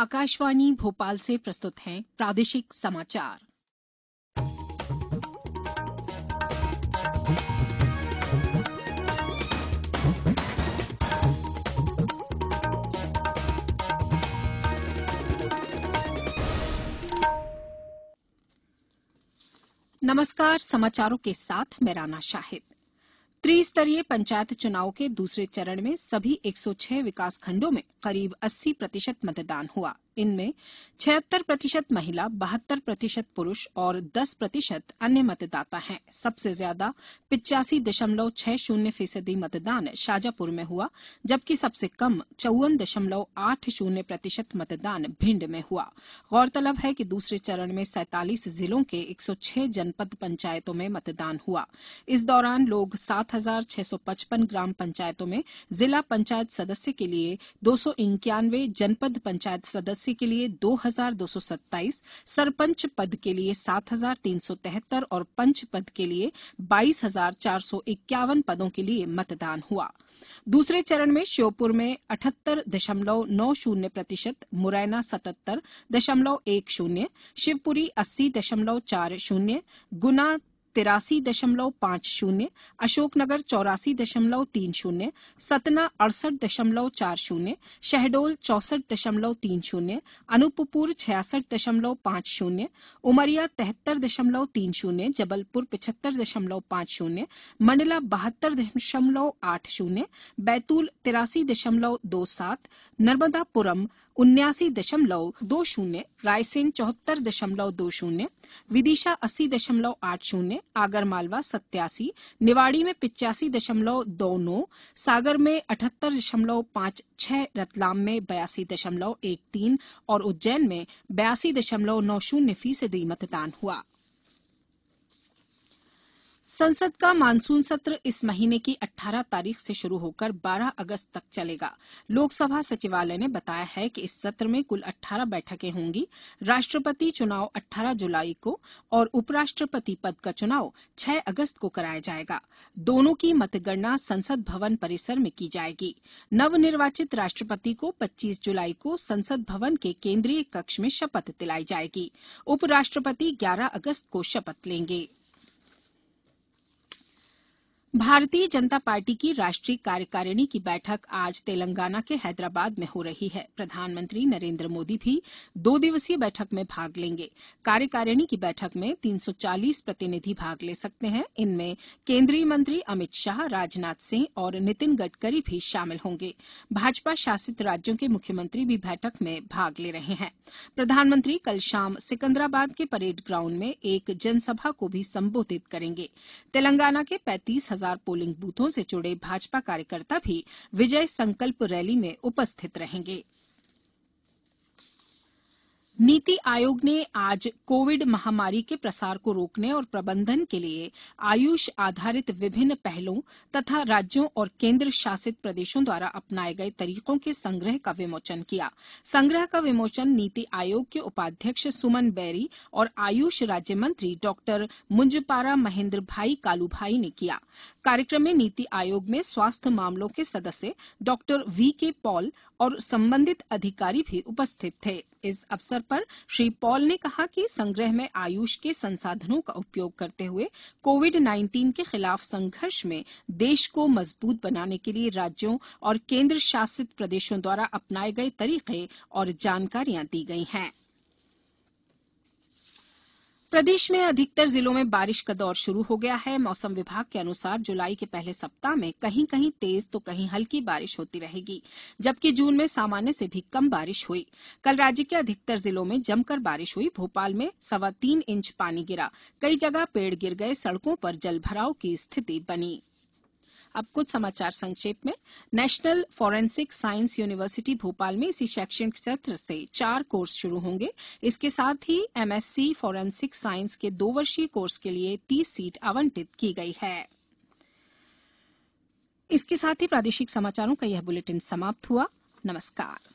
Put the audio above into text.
आकाशवाणी भोपाल से प्रस्तुत हैं प्रादेशिक समाचार नमस्कार समाचारों के साथ मैं राना शाहिद त्रिस्तरीय पंचायत चुनाव के दूसरे चरण में सभी एक सौ छह में करीब अस्सी प्रतिशत मतदान हुआ है इनमें छिहत्तर प्रतिशत महिला बहत्तर प्रतिशत पुरूष और दस प्रतिशत अन्य मतदाता हैं सबसे ज्यादा पिचासी दशमलव छह शून्य फीसदी मतदान शाजापुर में हुआ जबकि सबसे कम चौवन दशमलव आठ शून्य प्रतिशत मतदान भिंड में हुआ गौरतलब है कि दूसरे चरण में सैतालीस जिलों के 106 जनपद पंचायतों में मतदान हुआ इस दौरान लोग 7,655 ग्राम पंचायतों में जिला पंचायत सदस्य के लिए दो जनपद पंचायत सदस्य वैकेंसी के लिए 2227, सरपंच पद के लिए 7373 और पंच पद के लिए 22,451 पदों के लिए मतदान हुआ दूसरे चरण में श्योपुर में अठहत्तर दशमलव नौ शून्य प्रतिशत मुरैना सतहत्तर दशमलव एक शून्य शिवपुरी अस्सी दशमलव चार शून्य गुना तिरासी दशमलव पांच शून्य अशोकनगर चौरासी दशमलव तीन शून्य सतना अड़सठ दशमलव चार शून्य शहडोल चौसठ दशमलव तीन शून्य अनूपपुर छियासठ दशमलव पांच शून्य उमरिया तिहत्तर दशमलव तीन शून्य जबलपुर पिछहत्तर दशमलव पांच शून्य मंडला बहत्तर दशमलव आठ शून्य बैतूल तिरासी दशमलव दो सात नर्मदापुरम उन्यासी दशमलव दो शून्य रायसेन चौहत्तर दशमलव दो शून्य विदिशा अस्सी दशमलव आठ शून्य आगरमालवा सत्यासी निवाड़ी में पिचासी दशमलव दो नौ सागर में अठहत्तर दशमलव पांच छह रतलाम में बयासी दशमलव एक तीन और उज्जैन में बयासी दशमलव नौ शून्य फीसदी मतदान हुआ संसद का मानसून सत्र इस महीने की 18 तारीख से शुरू होकर 12 अगस्त तक चलेगा लोकसभा सचिवालय ने बताया है कि इस सत्र में कुल 18 बैठकें होंगी राष्ट्रपति चुनाव 18 जुलाई को और उपराष्ट्रपति पद का चुनाव 6 अगस्त को कराया जाएगा दोनों की मतगणना संसद भवन परिसर में की जाएगी नवनिर्वाचित राष्ट्रपति को पच्चीस जुलाई को संसद भवन के केंद्रीय कक्ष में शपथ दिलाई जाएगी उपराष्ट्रपति ग्यारह अगस्त को शपथ लेंगे भारतीय जनता पार्टी की राष्ट्रीय कार्यकारिणी की बैठक आज तेलंगाना के हैदराबाद में हो रही है प्रधानमंत्री नरेंद्र मोदी भी दो दिवसीय बैठक में भाग लेंगे कार्यकारिणी की बैठक में 340 प्रतिनिधि भाग ले सकते हैं इनमें केंद्रीय मंत्री अमित शाह राजनाथ सिंह और नितिन गडकरी भी शामिल होंगे भाजपा शासित राज्यों के मुख्यमंत्री भी बैठक में भाग ले रहे हैं प्रधानमंत्री कल शाम सिकंदराबाद के परेड ग्राउंड में एक जनसभा को भी संबोधित करेंगे तेलंगाना के पैंतीस हजार पोलिंग बूथों से जुड़े भाजपा कार्यकर्ता भी विजय संकल्प रैली में उपस्थित रहेंगे नीति आयोग ने आज कोविड महामारी के प्रसार को रोकने और प्रबंधन के लिए आयुष आधारित विभिन्न पहलों तथा राज्यों और केंद्र शासित प्रदेशों द्वारा अपनाए गए तरीकों के संग्रह का विमोचन किया संग्रह का विमोचन नीति आयोग के उपाध्यक्ष सुमन बैरी और आयुष राज्य मंत्री डॉक्टर मुंजपारा महेंद्र भाई कालूभाई ने किया कार्यक्रम में नीति आयोग में स्वास्थ्य मामलों के सदस्य डॉक्टर वी के पॉल और संबंधित अधिकारी भी उपस्थित थे इस अवसर पर श्री पॉल ने कहा कि संग्रह में आयुष के संसाधनों का उपयोग करते हुए कोविड नाइन्टीन के खिलाफ संघर्ष में देश को मजबूत बनाने के लिए राज्यों और केंद्र शासित प्रदेशों द्वारा अपनाए गए तरीके और जानकारियां दी गई हैं प्रदेश में अधिकतर जिलों में बारिश का दौर शुरू हो गया है मौसम विभाग के अनुसार जुलाई के पहले सप्ताह में कहीं कहीं तेज तो कहीं हल्की बारिश होती रहेगी जबकि जून में सामान्य से भी कम बारिश हुई कल राज्य के अधिकतर जिलों में जमकर बारिश हुई भोपाल में सवा तीन इंच पानी गिरा कई जगह पेड़ गिर गए सड़कों पर जलभराव की स्थिति बनी अब कुछ समाचार संक्षेप में national forensic science university Bhopal में इसी शैक्षणिक सत्र से चार कोर्स शुरू होंगे इसके साथ ही एमएससी फॉरेंसिक साइंस के दो वर्षीय कोर्स के लिए तीस सीट आवंटित की गई है इसके साथ ही प्रादेशिक समाचारों का यह बुलेटिन समाप्त हुआ नमस्कार